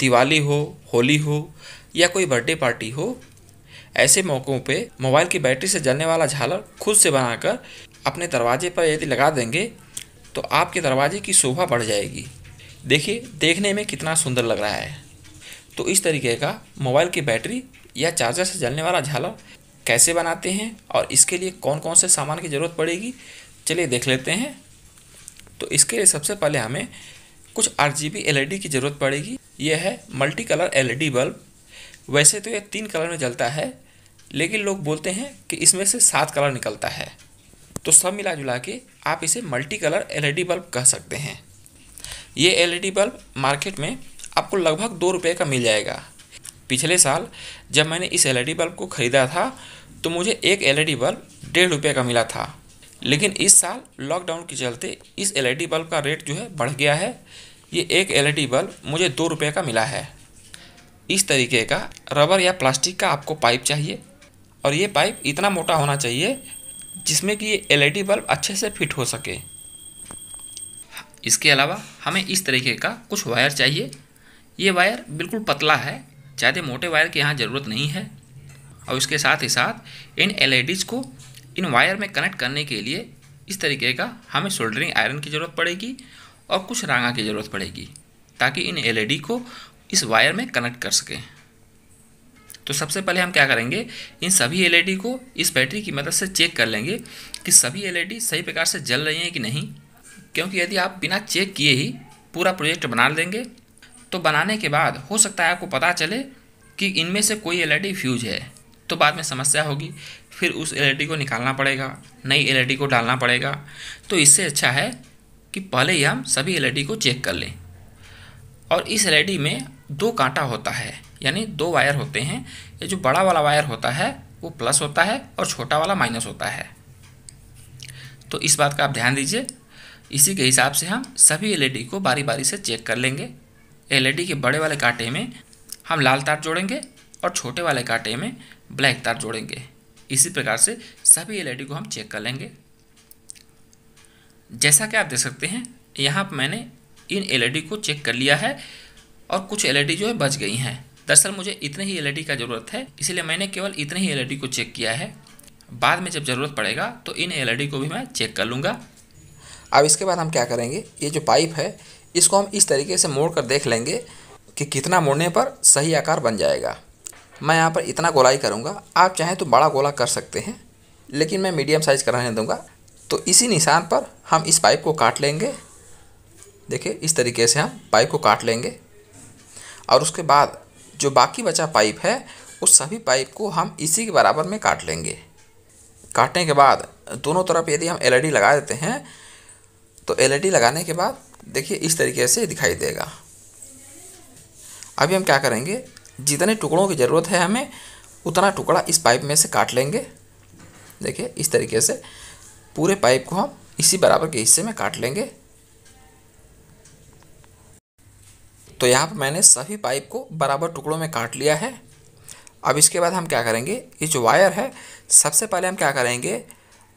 दिवाली हो होली हो या कोई बर्थडे पार्टी हो ऐसे मौक़ों पे मोबाइल की बैटरी से जलने वाला झालर खुद से बनाकर अपने दरवाजे पर यदि लगा देंगे तो आपके दरवाजे की शोभा बढ़ जाएगी देखिए देखने में कितना सुंदर लग रहा है तो इस तरीके का मोबाइल की बैटरी या चार्जर से जलने वाला झालर कैसे बनाते हैं और इसके लिए कौन कौन से सामान की ज़रूरत पड़ेगी चलिए देख लेते हैं तो इसके लिए सबसे पहले हमें कुछ आर जी की ज़रूरत पड़ेगी यह है मल्टी कलर एल बल्ब वैसे तो यह तीन कलर में जलता है लेकिन लोग बोलते हैं कि इसमें से सात कलर निकलता है तो सब मिला जुला के आप इसे मल्टी कलर एल बल्ब कह सकते हैं ये एल बल्ब मार्केट में आपको लगभग दो रुपये का मिल जाएगा पिछले साल जब मैंने इस एल बल्ब e को ख़रीदा था तो मुझे एक एल बल्ब e डेढ़ रुपये का मिला था लेकिन इस साल लॉकडाउन के चलते इस एल बल्ब e का रेट जो है बढ़ गया है ये एक एलईडी बल्ब e मुझे दो रुपये का मिला है इस तरीके का रबर या प्लास्टिक का आपको पाइप चाहिए और ये पाइप इतना मोटा होना चाहिए जिसमें कि ये एलईडी बल्ब e अच्छे से फिट हो सके इसके अलावा हमें इस तरीके का कुछ वायर चाहिए ये वायर बिल्कुल पतला है ज़्यादा मोटे वायर की यहाँ ज़रूरत नहीं है और इसके साथ ही साथ इन एल e को इन वायर में कनेक्ट करने के लिए इस तरीके का हमें सोल्डरिंग आयरन की ज़रूरत पड़ेगी और कुछ रांगा की ज़रूरत पड़ेगी ताकि इन एलईडी e को इस वायर में कनेक्ट कर सकें तो सबसे पहले हम क्या करेंगे इन सभी एलईडी e को इस बैटरी की मदद से चेक कर लेंगे कि सभी एलईडी e सही प्रकार से जल रही हैं कि नहीं क्योंकि यदि आप बिना चेक किए ही पूरा प्रोजेक्ट बना देंगे तो बनाने के बाद हो सकता है आपको पता चले कि इनमें से कोई एल फ्यूज है तो बाद में समस्या होगी फिर उस एल को निकालना पड़ेगा नई एल को डालना पड़ेगा तो इससे अच्छा है कि पहले ही हम सभी एल को चेक कर लें और इस एल में दो कांटा होता है यानी दो वायर होते हैं ये जो बड़ा वाला वायर होता है वो प्लस होता है और छोटा वाला माइनस होता है तो इस बात का आप ध्यान दीजिए इसी के हिसाब से हम सभी एल को बारी बारी से चेक कर लेंगे एल के बड़े वाले कांटे में हम लाल तार जोड़ेंगे और छोटे वाले कांटे में ब्लैक तार जोड़ेंगे इसी प्रकार से सभी एल को हम चेक कर लेंगे जैसा कि आप देख सकते हैं यहाँ पर मैंने इन एल e को चेक कर लिया है और कुछ एल e जो है बच गई हैं दरअसल मुझे इतने ही एल e का ज़रूरत है इसलिए मैंने केवल इतने ही एल को चेक किया है बाद में जब ज़रूरत पड़ेगा तो इन एल को भी मैं चेक कर लूँगा अब इसके बाद हम क्या करेंगे ये जो पाइप है इसको हम इस तरीके से मोड़ कर देख लेंगे कि कितना मोड़ने पर सही आकार बन जाएगा मैं यहाँ पर इतना गोलाई करूँगा आप चाहें तो बड़ा गोला कर सकते हैं लेकिन मैं मीडियम साइज़ का रहने दूँगा तो इसी निशान पर हम इस पाइप को काट लेंगे देखिए इस तरीके से हम पाइप को काट लेंगे और उसके बाद जो बाकी बचा पाइप है उस सभी पाइप को हम इसी के बराबर में काट लेंगे काटने के बाद दोनों तरफ यदि हम एलईडी लगा देते हैं तो एलईडी लगाने के बाद देखिए इस तरीके से दिखाई देगा अभी हम क्या करेंगे जितने टुकड़ों की ज़रूरत है हमें उतना टुकड़ा इस पाइप में से काट लेंगे देखिए इस तरीके से पूरे पाइप को हम इसी बराबर के हिस्से में काट लेंगे तो यहाँ पर मैंने सभी पाइप को बराबर टुकड़ों में काट लिया है अब इसके बाद हम क्या करेंगे ये जो वायर है सबसे पहले हम क्या करेंगे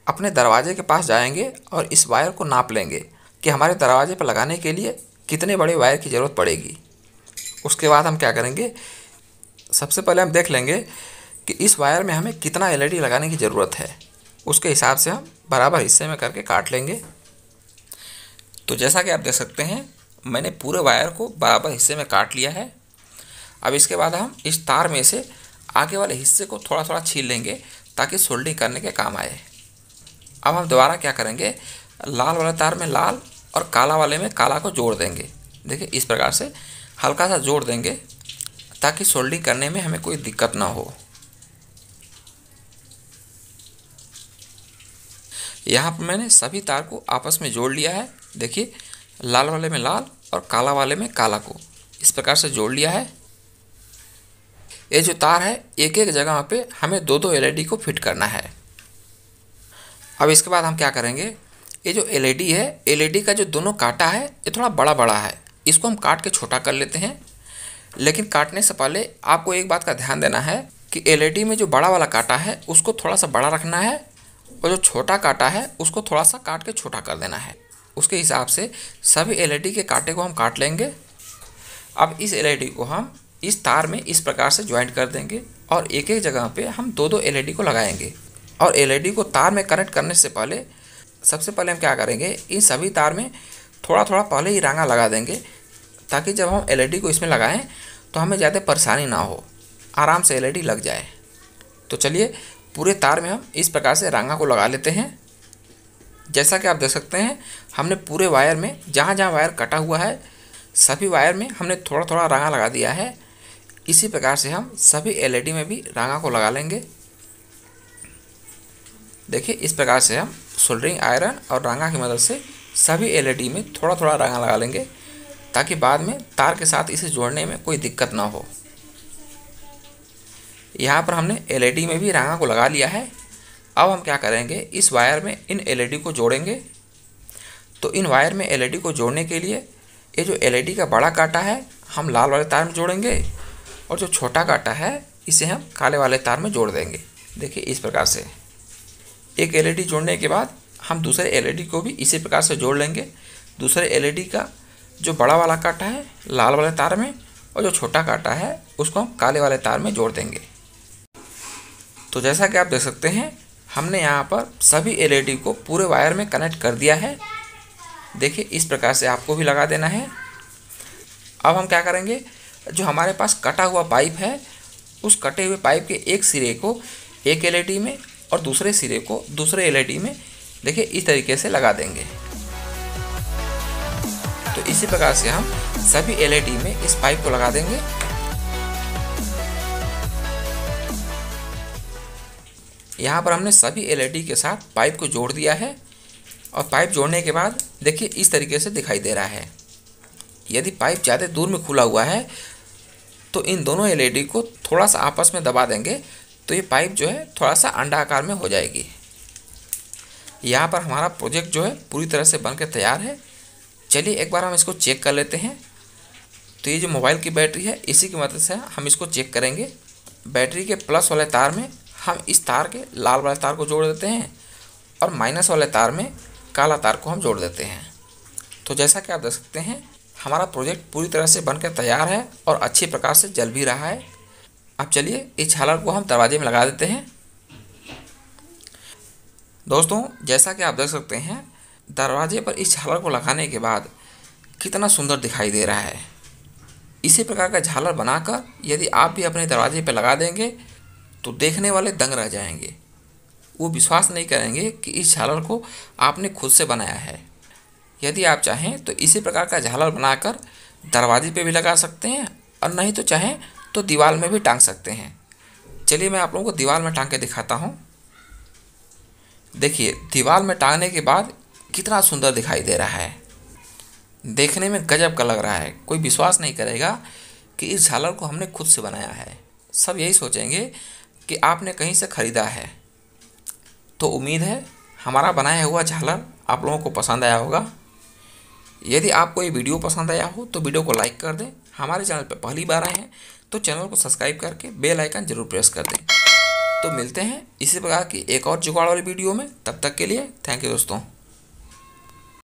अपने दरवाजे के पास जाएंगे और इस वायर को नाप लेंगे कि हमारे दरवाजे पर लगाने के लिए कितने बड़े वायर की ज़रूरत पड़ेगी उसके बाद हम क्या करेंगे सबसे पहले हम देख लेंगे कि इस वायर में हमें कितना एलईडी लगाने की ज़रूरत है उसके हिसाब से हम बराबर हिस्से में करके काट लेंगे तो जैसा कि आप देख सकते हैं मैंने पूरे वायर को बराबर हिस्से में काट लिया है अब इसके बाद हम इस तार में से आगे वाले हिस्से को थोड़ा थोड़ा छील लेंगे ताकि सोल्डिंग करने के काम आए अब हम दोबारा क्या करेंगे लाल वाले तार में लाल और काला वाले में काला को जोड़ देंगे देखिए इस प्रकार से हल्का सा जोड़ देंगे ताकि सोल्डिंग करने में हमें कोई दिक्कत ना हो यहाँ पर मैंने सभी तार को आपस में जोड़ लिया है देखिए लाल वाले में लाल और काला वाले में काला को इस प्रकार से जोड़ लिया है ये जो तार है एक एक जगह पे हमें दो दो एलईडी को फिट करना है अब इसके बाद हम क्या करेंगे ये जो एलईडी e है एलईडी e का जो दोनों काटा है ये थोड़ा बड़ा बड़ा है इसको हम काट के छोटा कर लेते हैं लेकिन काटने से पहले आपको एक बात का ध्यान देना है कि एलईडी e में जो बड़ा वाला काटा है उसको थोड़ा सा बड़ा रखना है और जो छोटा काटा है उसको थोड़ा सा काट के छोटा कर देना है उसके हिसाब से सभी एल e के कांटे को हम काट लेंगे अब इस एल e को हम इस तार में इस प्रकार से ज्वाइंट कर देंगे और एक एक जगह पे हम दो दो एल को लगाएंगे और एल e को तार में कनेक्ट करने से पहले सबसे पहले हम क्या करेंगे इन सभी तार में थोड़ा थोड़ा पहले ही रंगा लगा देंगे ताकि जब हम एल को इसमें लगाएँ तो हमें ज़्यादा परेशानी ना हो आराम से एल लग जाए तो चलिए पूरे तार में हम इस प्रकार से रंगा को लगा लेते हैं जैसा कि आप देख सकते हैं हमने पूरे वायर में जहाँ जहाँ वायर कटा हुआ है सभी वायर में हमने थोड़ा थोड़ा रंगा लगा दिया है इसी प्रकार से हम सभी एलईडी e में भी रांगा को लगा लेंगे देखिए इस प्रकार से हम सोल्डरिंग आयरन और रांगा की मदद से सभी एलईडी e में थोड़ा थोड़ा रंगा लगा लेंगे ताकि बाद में तार के साथ इसे जोड़ने में कोई दिक्कत ना हो यहाँ पर हमने एल e में भी रंगा को लगा लिया है अब हम क्या करेंगे इस वायर में इन एल e को जोड़ेंगे तो इन वायर में एल e को जोड़ने के लिए ये जो एल का बड़ा काटा है हम लाल वाले तार में जोड़ेंगे और जो छोटा काटा है इसे हम काले वाले तार में जोड़ देंगे देखिए इस प्रकार से एक एल जोड़ने के बाद हम दूसरे एल को भी इसी प्रकार से जोड़ लेंगे दूसरे एल का जो बड़ा वाला काटा है लाल वाले तार में और जो छोटा काटा है उसको हम काले वाले तार में जोड़ देंगे तो जैसा कि आप देख सकते हैं हमने यहाँ पर सभी एल e को पूरे वायर में कनेक्ट कर दिया है देखिए इस प्रकार से आपको भी लगा देना है अब हम क्या करेंगे जो हमारे पास कटा हुआ पाइप है उस कटे हुए पाइप के एक सिरे को एक एल e में और दूसरे सिरे को दूसरे एल e में देखिए इस तरीके से लगा देंगे तो इसी प्रकार से हम सभी एल में इस पाइप को लगा देंगे यहाँ पर हमने सभी एल के साथ पाइप को जोड़ दिया है और पाइप जोड़ने के बाद देखिए इस तरीके से दिखाई दे रहा है यदि पाइप ज़्यादा दूर में खुला हुआ है तो इन दोनों एल को थोड़ा सा आपस में दबा देंगे तो ये पाइप जो है थोड़ा सा अंडा आकार में हो जाएगी यहाँ पर हमारा प्रोजेक्ट जो है पूरी तरह से बनकर तैयार है चलिए एक बार हम इसको चेक कर लेते हैं तो ये जो मोबाइल की बैटरी है इसी की मदद से हम इसको चेक करेंगे बैटरी के प्लस वाले तार में हम इस तार के लाल वाले तार को जोड़ देते हैं और माइनस वाले तार में काला तार को हम जोड़ देते हैं तो जैसा कि आप देख सकते हैं हमारा प्रोजेक्ट पूरी तरह से बनकर तैयार है और अच्छे प्रकार से जल भी रहा है अब चलिए इस झालर को हम दरवाजे में लगा देते हैं दोस्तों जैसा कि आप देख सकते हैं दरवाजे पर इस झालर को लगाने के बाद कितना सुंदर दिखाई दे रहा है इसी प्रकार का झालर बनाकर यदि आप भी अपने दरवाजे पर लगा देंगे तो देखने वाले दंग रह जाएंगे वो विश्वास नहीं करेंगे कि इस झालर को आपने खुद से बनाया है यदि आप चाहें तो इसी प्रकार का झालर बनाकर दरवाजे पे भी लगा सकते हैं और नहीं तो चाहें तो दीवार में भी टांग सकते हैं चलिए मैं आप लोगों को दीवार में टांग के दिखाता हूँ देखिए दीवार में टांगने के बाद कितना सुंदर दिखाई दे रहा है देखने में गजब का लग रहा है कोई विश्वास नहीं करेगा कि इस झालर को हमने खुद से बनाया है सब यही सोचेंगे कि आपने कहीं से ख़रीदा है तो उम्मीद है हमारा बनाया हुआ झालर आप लोगों को पसंद आया होगा यदि आपको ये वीडियो पसंद आया हो तो वीडियो को लाइक कर दें हमारे चैनल पर पहली बार आए हैं तो चैनल को सब्सक्राइब करके बेल आइकन जरूर प्रेस कर दें तो मिलते हैं इसी प्रकार की एक और जुगाड़ वाली वीडियो में तब तक के लिए थैंक यू दोस्तों